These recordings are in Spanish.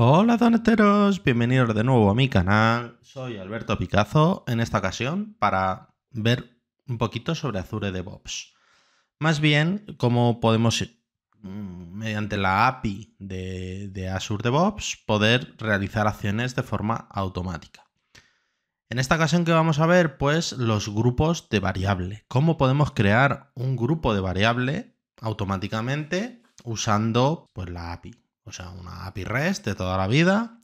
Hola doneteros, bienvenidos de nuevo a mi canal. Soy Alberto Picazo en esta ocasión para ver un poquito sobre Azure DevOps. Más bien, cómo podemos, mm, mediante la API de, de Azure DevOps, poder realizar acciones de forma automática. En esta ocasión que vamos a ver, pues, los grupos de variable. Cómo podemos crear un grupo de variable automáticamente usando pues, la API o sea, una API REST de toda la vida.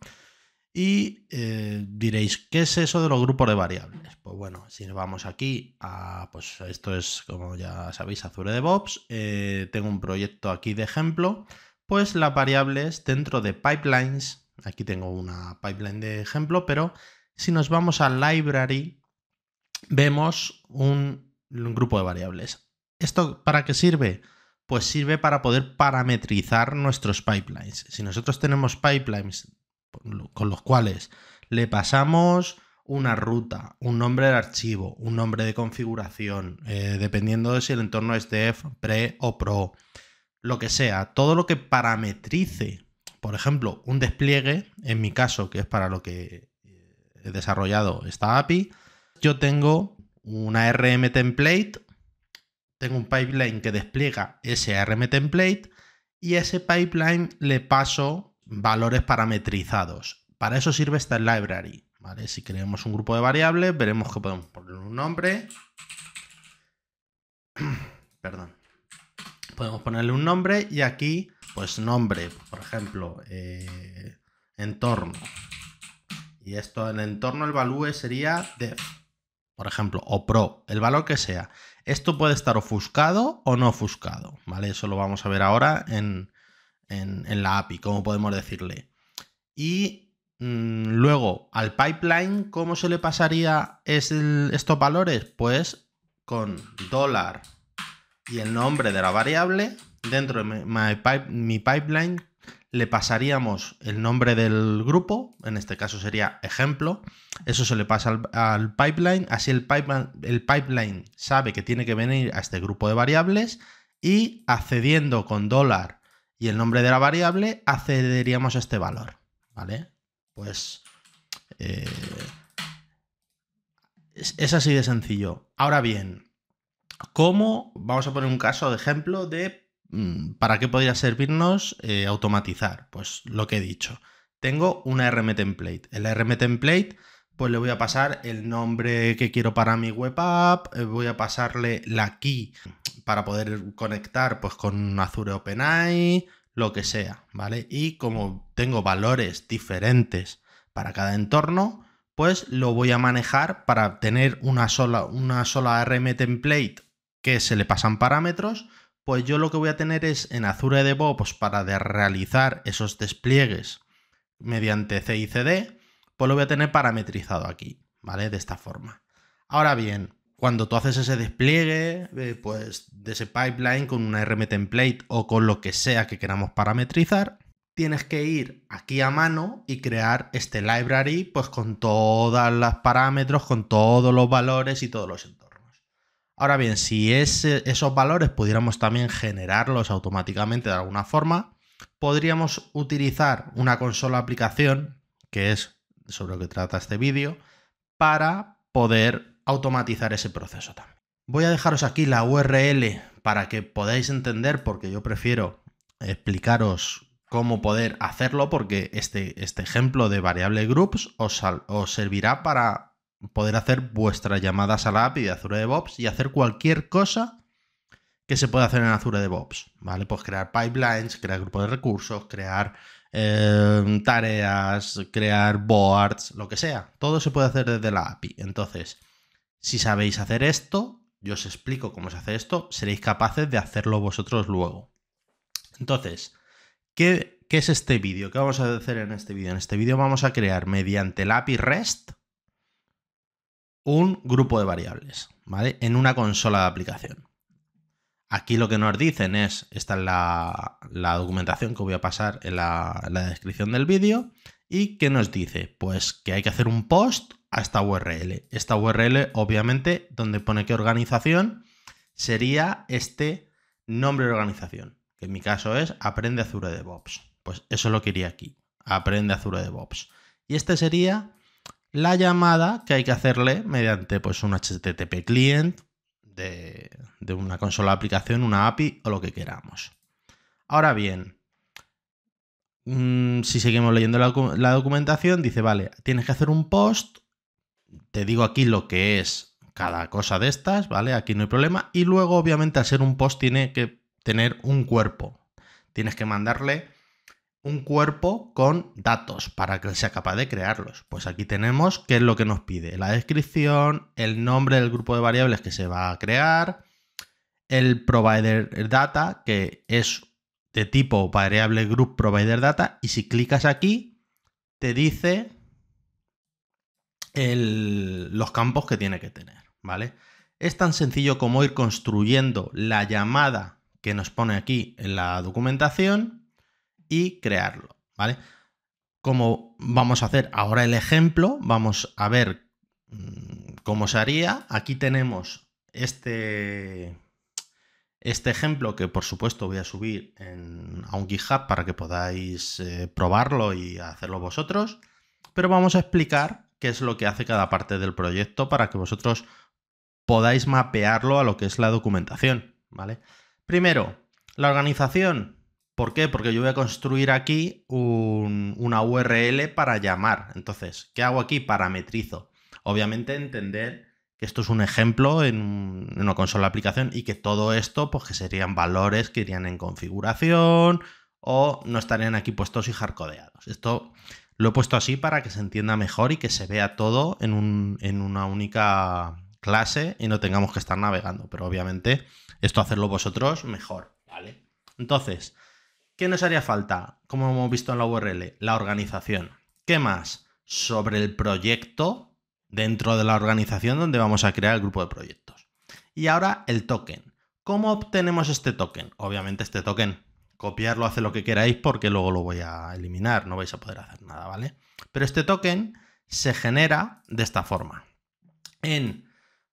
Y eh, diréis, ¿qué es eso de los grupos de variables? Pues bueno, si nos vamos aquí a, pues esto es como ya sabéis, Azure DevOps, eh, tengo un proyecto aquí de ejemplo, pues las variables dentro de pipelines, aquí tengo una pipeline de ejemplo, pero si nos vamos a library, vemos un, un grupo de variables. ¿Esto para qué sirve? pues sirve para poder parametrizar nuestros pipelines. Si nosotros tenemos pipelines con los cuales le pasamos una ruta, un nombre de archivo, un nombre de configuración, eh, dependiendo de si el entorno es dev, pre o pro, lo que sea, todo lo que parametrice, por ejemplo, un despliegue, en mi caso, que es para lo que eh, he desarrollado esta API, yo tengo una RM template tengo un pipeline que despliega ese ARM template y ese pipeline le paso valores parametrizados. Para eso sirve esta library. ¿vale? Si creamos un grupo de variables, veremos que podemos ponerle un nombre. Perdón. Podemos ponerle un nombre y aquí, pues nombre, por ejemplo, eh, entorno. Y esto en entorno, el value sería de, por ejemplo, o pro, el valor que sea. Esto puede estar ofuscado o no ofuscado, ¿vale? Eso lo vamos a ver ahora en, la API, cómo podemos decirle. Y mm, luego, al pipeline, ¿cómo se le pasaría estos valores? Pues con dólar y el nombre de la variable dentro de mi pipeline le pasaríamos el nombre del grupo, en este caso sería ejemplo, eso se le pasa al, pipeline, así el pipeline, sabe que tiene que venir a este grupo de variables y accediendo con dólar y el nombre de la variable accederíamos a este valor, ¿vale? Pues eh, es, es así de sencillo. Ahora bien, ¿cómo? Vamos a poner un caso de ejemplo de Mm, ¿Para qué podría servirnos eh, automatizar? Pues lo que he dicho. Tengo una RM template. El RM template, pues le voy a pasar el nombre que quiero para mi web app, eh, voy a pasarle la key para poder conectar pues, con Azure OpenAI, lo que sea, ¿vale? Y como tengo valores diferentes para cada entorno, pues lo voy a manejar para tener una sola, una sola RM template que se le pasan parámetros pues yo lo que voy a tener es en Azure DevOps pues para realizar esos despliegues mediante CICD, pues lo voy a tener parametrizado aquí, ¿vale? De esta forma. Ahora bien, cuando tú haces ese despliegue, eh, pues de ese pipeline con una RM template o con lo que sea que queramos parametrizar, tienes que ir aquí a mano y crear este library, pues con todos los parámetros, con todos los valores y todos los entornos. Ahora bien, si esos valores pudiéramos también generarlos automáticamente de alguna forma, podríamos utilizar una consola aplicación, que es sobre lo que trata este vídeo, para poder automatizar ese proceso también. Voy a dejaros aquí la URL para que podáis entender, porque yo prefiero explicaros cómo poder hacerlo, porque este, este ejemplo de variable groups os, os servirá para poder hacer vuestras llamadas a la API de Azure DevOps y hacer cualquier cosa que se pueda hacer en Azure DevOps, ¿vale? Pues crear pipelines, crear grupos de recursos, crear em, tareas, crear boards, lo que sea. Todo se puede hacer desde la API. Entonces, si sabéis hacer esto, yo os explico cómo se hace esto, seréis capaces de hacerlo vosotros luego. Entonces, qué es este vídeo? ¿Qué vamos a hacer en este vídeo? En este vídeo vamos a crear mediante la API REST, un grupo de variables, ¿vale? En una consola de aplicación. Aquí lo que nos dicen es, esta es la, documentación que voy a pasar en la, descripción del vídeo, y que nos dice? Pues que hay que hacer un post a esta URL. Esta URL, obviamente, donde pone que organización, sería este nombre de organización, que en mi caso es Aprende Azure DevOps. Pues eso lo quería aquí, Aprende Azure DevOps. Y este sería la llamada que hay que hacerle mediante pues, un HTTP client de, una consola de aplicación, una API o lo que queramos. Ahora bien, mm, si seguimos leyendo la, la, documentación, dice, vale, tienes que hacer un post, te digo aquí lo que es cada cosa de estas, ¿vale? Aquí no hay problema. Y luego, obviamente, al ser un post tiene que tener un cuerpo. Tienes que mandarle un cuerpo con datos para que sea capaz de crearlos. Pues aquí tenemos qué es lo que nos pide. La descripción, el nombre del grupo de variables que se va a crear, el provider data, que es de tipo variable group provider data, y si clicas aquí, te dice los campos que tiene que tener, ¿vale? Es tan sencillo como ir construyendo la llamada que nos pone aquí en la documentación y crearlo, ¿vale? Como vamos a hacer ahora el ejemplo, vamos a ver mm, cómo se haría. Aquí tenemos este, este ejemplo que por supuesto voy a subir a un GitHub para que podáis eh, probarlo y hacerlo vosotros, pero vamos a explicar qué es lo que hace cada parte del proyecto para que vosotros podáis mapearlo a lo que es la documentación, ¿vale? Primero, la organización ¿Por qué? Porque yo voy a construir aquí una URL para llamar. Entonces, ¿qué hago aquí? Parametrizo. Obviamente entender que esto es un ejemplo en, una consola de aplicación y que todo esto, pues que serían valores que irían en configuración o no estarían aquí puestos y hardcodeados. Esto lo he puesto así para que se entienda mejor y que se vea todo en, una única clase y no tengamos que estar navegando. Pero obviamente esto hacerlo vosotros mejor, ¿vale? Entonces, ¿Qué nos haría falta? Como hemos visto en la URL, la organización. ¿Qué más? Sobre el proyecto dentro de la organización donde vamos a crear el grupo de proyectos. Y ahora el token. ¿Cómo obtenemos este token? Obviamente este token, copiarlo, hace lo que queráis porque luego lo voy a eliminar, no vais a poder hacer nada, ¿vale? Pero este token se genera de esta forma. En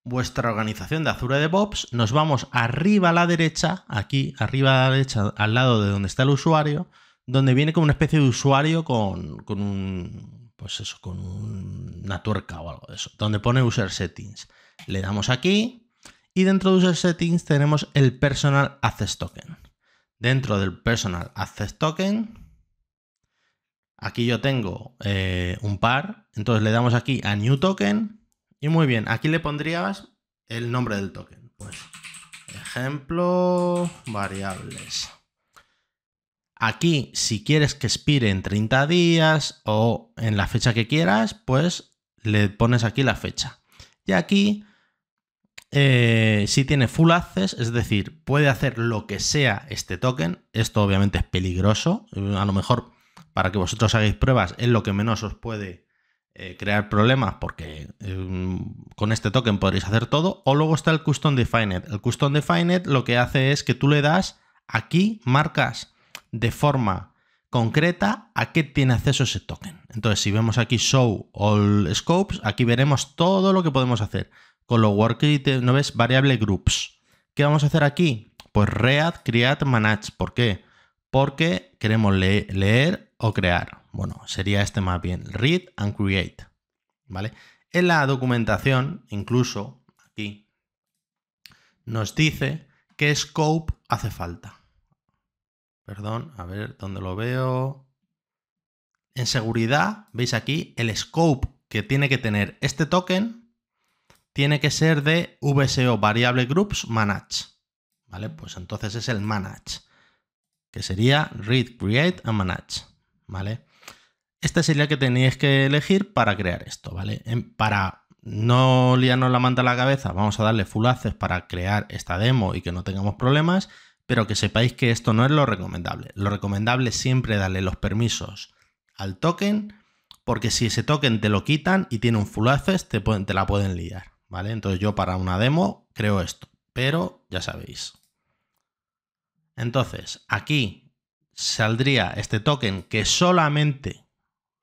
vuestra organización de Azure DevOps, nos vamos arriba a la derecha, aquí arriba a la derecha, al lado de donde está el usuario, donde viene como una especie de usuario con, un. Pues eso, con una tuerca o algo de eso, donde pone User Settings. Le damos aquí y dentro de User Settings tenemos el Personal Access Token. Dentro del Personal Access Token, aquí yo tengo eh, un par, entonces le damos aquí a New Token y muy bien, aquí le pondrías el nombre del token. Pues, ejemplo, variables. Aquí, si quieres que expire en 30 días o en la fecha que quieras, pues le pones aquí la fecha. Y aquí, eh, si tiene full access, es decir, puede hacer lo que sea este token. Esto obviamente es peligroso. A lo mejor, para que vosotros hagáis pruebas, es lo que menos os puede eh, crear problemas porque mm, con este token podréis hacer todo. O luego está el Custom Defined. El Custom Defined lo que hace es que tú le das aquí, marcas de forma concreta a qué tiene acceso ese token. Entonces, si vemos aquí Show All Scopes, aquí veremos todo lo que podemos hacer. Con lo work ¿no ves? Variable Groups. ¿Qué vamos a hacer aquí? Pues Read, Create, Manage. ¿Por qué? Porque queremos leer o crear. Bueno, sería este más bien, read and create, ¿vale? En la documentación, incluso aquí, nos dice qué scope hace falta. Perdón, a ver dónde lo veo. En seguridad, veis aquí, el scope que tiene que tener este token tiene que ser de VSO Variable Groups Manage. ¿Vale? Pues entonces es el manage, que sería read, create and manage. ¿Vale? Esta sería la que tenéis que elegir para crear esto, ¿vale? Em, para no liarnos la manta a la cabeza, vamos a darle full access para crear esta demo y que no tengamos problemas, pero que sepáis que esto no es lo recomendable. Lo recomendable es siempre darle los permisos al token, porque si ese token te lo quitan y tiene un full access, te, pueden, te la pueden liar, ¿vale? Entonces yo para una demo creo esto, pero ya sabéis. Entonces, aquí saldría este token que solamente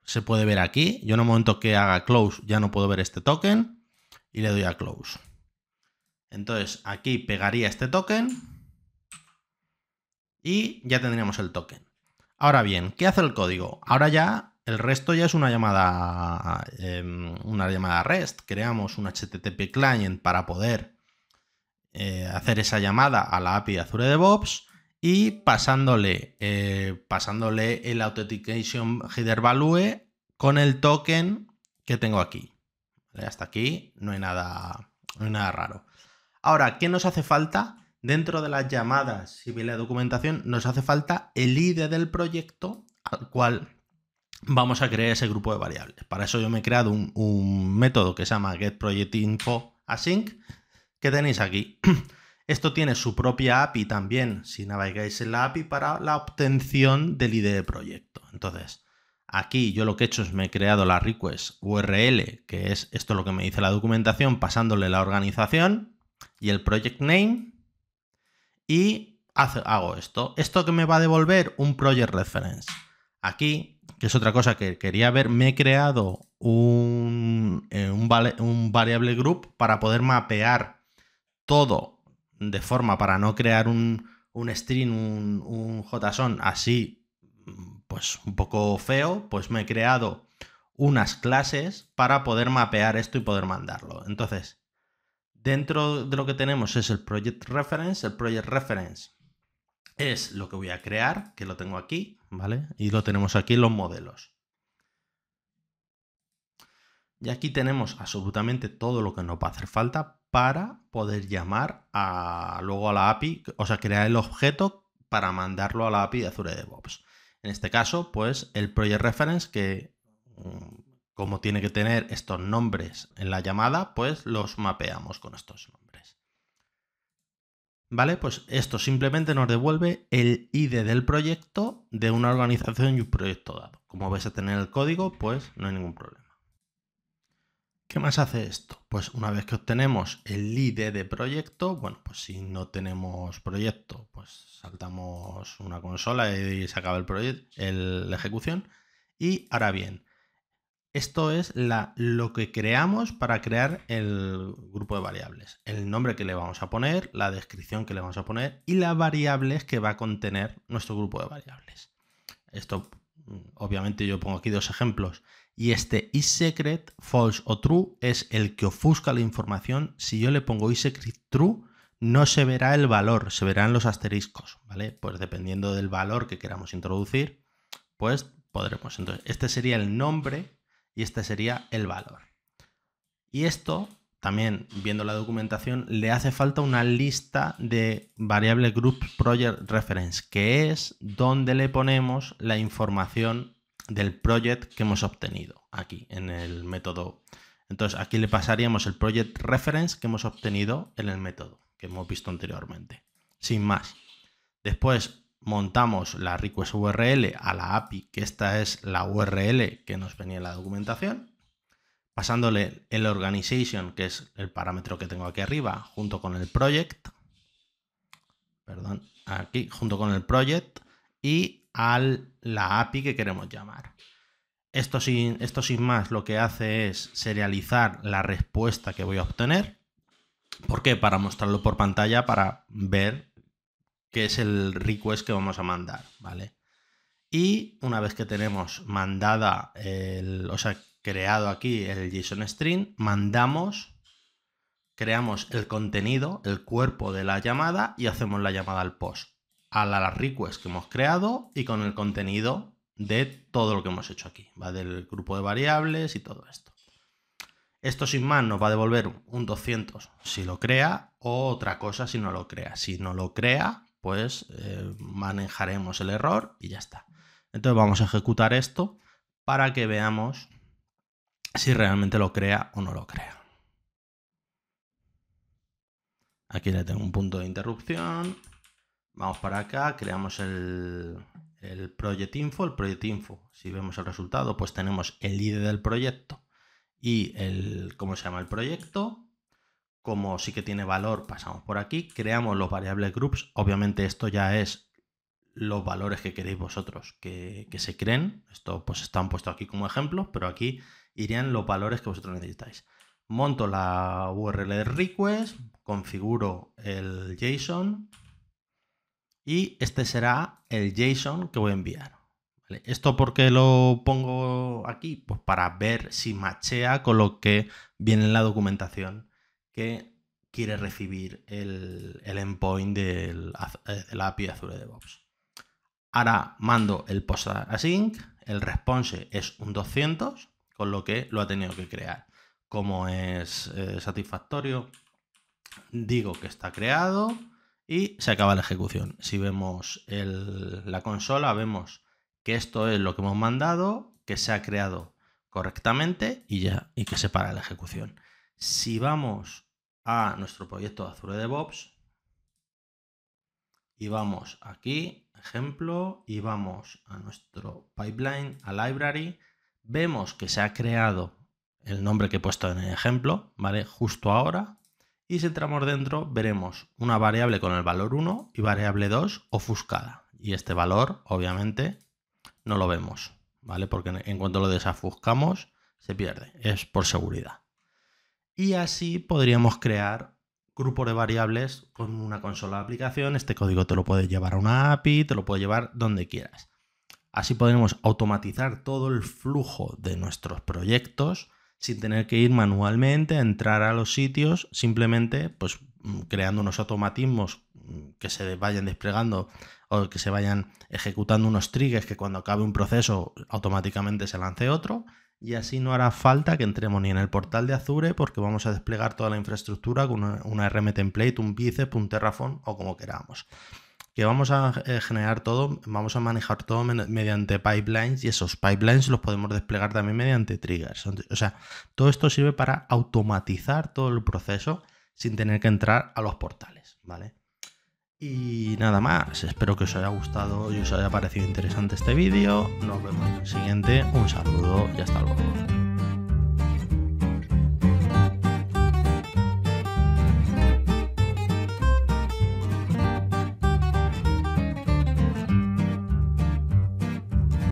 se puede ver aquí. Yo en el momento que haga close ya no puedo ver este token y le doy a close. Entonces aquí pegaría este token y ya tendríamos el token. Ahora bien, ¿qué hace el código? Ahora ya el resto ya es una llamada, em, una llamada REST. Creamos un HTTP client para poder eh, hacer esa llamada a la API de Azure DevOps y pasándole, eh, pasándole el Authentication Header Value con el token que tengo aquí. Hasta aquí no hay, nada, nada raro. Ahora, ¿qué nos hace falta? Dentro de las llamadas, si la documentación, nos hace falta el ID del proyecto al cual vamos a crear ese grupo de variables. Para eso yo me he creado un, un método que se llama GetProjectInfoAsync async que tenéis aquí. Esto tiene su propia API también, si navegáis en la API, para la obtención del ID de proyecto. Entonces, aquí yo lo que he hecho es me he creado la request URL, que es esto lo que me dice la documentación, pasándole la organización y el project name. Y hago esto. Esto que me va a devolver un project reference. Aquí, que es otra cosa que quería ver, me he creado un, eh, un variable group para poder mapear todo de forma para no crear un, un string, un, un JSON así, pues un poco feo, pues me he creado unas clases para poder mapear esto y poder mandarlo. Entonces, dentro de lo que tenemos es el Project Reference. El Project Reference es lo que voy a crear, que lo tengo aquí, ¿vale? Y lo tenemos aquí en los modelos. Y aquí tenemos absolutamente todo lo que nos va a hacer falta para poder llamar a, luego a la API, o sea, crear el objeto para mandarlo a la API de Azure DevOps. En este caso, pues el project reference que mm, como tiene que tener estos nombres en la llamada, pues los mapeamos con estos nombres. ¿Vale? Pues esto simplemente nos devuelve el ID del proyecto de una organización y un proyecto dado. Como ves a tener el código, pues no hay ningún problema. ¿Qué más hace esto? Pues una vez que obtenemos el ID de proyecto, bueno, pues si no tenemos proyecto, pues saltamos una consola y se acaba el proyecto, la ejecución. Y ahora bien, esto es lo que creamos para crear el grupo de variables. El nombre que le vamos a poner, la descripción que le vamos a poner y las variables que va a contener nuestro grupo de variables. Esto, mm, obviamente yo pongo aquí dos ejemplos y este isSecret false o true es el que ofusca la información. Si yo le pongo isSecret true, no se verá el valor, se verán los asteriscos, ¿vale? Pues dependiendo del valor que queramos introducir, pues podremos. Entonces, este sería el nombre y este sería el valor. Y esto, también viendo la documentación, le hace falta una lista de variable group project reference, que es donde le ponemos la información del project que hemos obtenido aquí en el método. Entonces aquí le pasaríamos el project reference que hemos obtenido en el método que hemos visto anteriormente, sin más. Después montamos la request URL a la API, que esta es la URL que nos venía en la documentación, pasándole el organization, que es el parámetro que tengo aquí arriba, junto con el project, perdón, aquí, junto con el project, y a la API que queremos llamar. Esto sin, esto sin más lo que hace es serializar la respuesta que voy a obtener. ¿Por qué? Para mostrarlo por pantalla, para ver qué es el request que vamos a mandar, ¿vale? Y una vez que tenemos mandada, el, o sea, creado aquí el JSON string, mandamos, creamos el contenido, el cuerpo de la llamada y hacemos la llamada al post a la request que hemos creado y con el contenido de todo lo que hemos hecho aquí. Va del grupo de variables y todo esto. Esto sin más nos va a devolver un 200 si lo crea o otra cosa si no lo crea. Si no lo crea, pues eh, manejaremos el error y ya está. Entonces vamos a ejecutar esto para que veamos si realmente lo crea o no lo crea. Aquí ya tengo un punto de interrupción Vamos para acá, creamos el, el project info, el project info. Si vemos el resultado, pues tenemos el ID del proyecto y el cómo se llama el proyecto. Como sí que tiene valor, pasamos por aquí, creamos los variables groups. Obviamente esto ya es los valores que queréis vosotros que, se creen. Esto pues están puestos aquí como ejemplo pero aquí irían los valores que vosotros necesitáis. Monto la URL de request, configuro el JSON, y este será el JSON que voy a enviar. ¿Esto por qué lo pongo aquí? Pues para ver si machea con lo que viene en la documentación que quiere recibir el, endpoint del, eh, de la API de Azure DevOps. Ahora mando el post async, el response es un 200, con lo que lo ha tenido que crear. Como es eh, satisfactorio, digo que está creado, y se acaba la ejecución. Si vemos la consola, vemos que esto es lo que hemos mandado, que se ha creado correctamente y ya, y que se para la ejecución. Si vamos a nuestro proyecto Azure DevOps y vamos aquí, ejemplo, y vamos a nuestro pipeline, a library, vemos que se ha creado el nombre que he puesto en el ejemplo, ¿vale? Justo ahora, y si entramos dentro, veremos una variable con el valor 1 y variable 2 ofuscada. Y este valor, obviamente, no lo vemos, ¿vale? Porque en cuanto lo desafuscamos, se pierde. Es por seguridad. Y así podríamos crear grupo de variables con una consola de aplicación. Este código te lo puede llevar a una API, te lo puede llevar donde quieras. Así podremos automatizar todo el flujo de nuestros proyectos sin tener que ir manualmente a entrar a los sitios, simplemente pues mm, creando unos automatismos mm, que se vayan desplegando o que se vayan ejecutando unos triggers que cuando acabe un proceso automáticamente se lance otro y así no hará falta que entremos ni en el portal de Azure porque vamos a desplegar toda la infraestructura con una, RM template, un bíceps, un Terraform o como queramos que vamos a eh, generar todo, vamos a manejar todo mediante pipelines y esos pipelines los podemos desplegar también mediante triggers. O sea, todo esto sirve para automatizar todo el proceso sin tener que entrar a los portales, ¿vale? Y nada más, espero que os haya gustado y os haya parecido interesante este vídeo. Nos vemos en el siguiente, un saludo y hasta luego.